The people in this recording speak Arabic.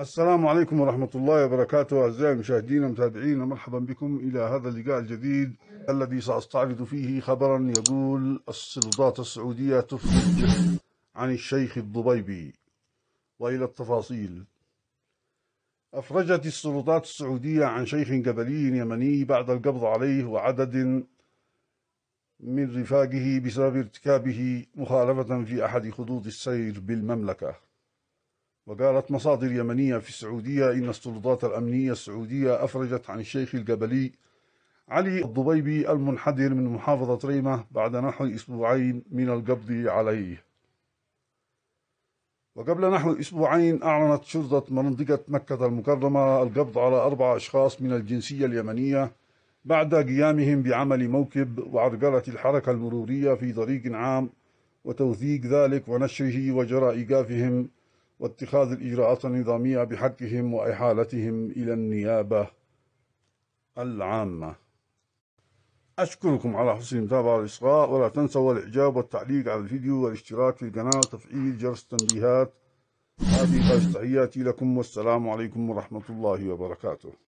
السلام عليكم ورحمة الله وبركاته أعزائي المشاهدين المتابعين مرحبا بكم إلى هذا اللقاء الجديد الذي سأستعرض فيه خبرا يقول السلطات السعودية تفرج عن الشيخ الضبيبي وإلى التفاصيل أفرجت السلطات السعودية عن شيخ قبلي يمني بعد القبض عليه وعدد من رفاقه بسبب ارتكابه مخالفة في أحد خطوط السير بالمملكة وقالت مصادر يمنية في السعودية إن السلطات الأمنية السعودية أفرجت عن الشيخ الجبلي علي الضبيبي المنحدر من محافظة ريمة بعد نحو أسبوعين من القبض عليه وقبل نحو أسبوعين أعلنت شرطة منطقة مكة المكرمة القبض على أربع أشخاص من الجنسية اليمنية بعد قيامهم بعمل موكب وعرقلة الحركة المرورية في طريق عام وتوثيق ذلك ونشره وجرى إيقافهم واتخاذ الإجراءات النظامية بحقهم وإحالتهم إلى النيابة العامة أشكركم على حسن المتابعة والإصغاء ولا تنسوا الإعجاب والتعليق على الفيديو والاشتراك في القناة وتفعيل جرس التنبيهات هذه تحياتي لكم والسلام عليكم ورحمة الله وبركاته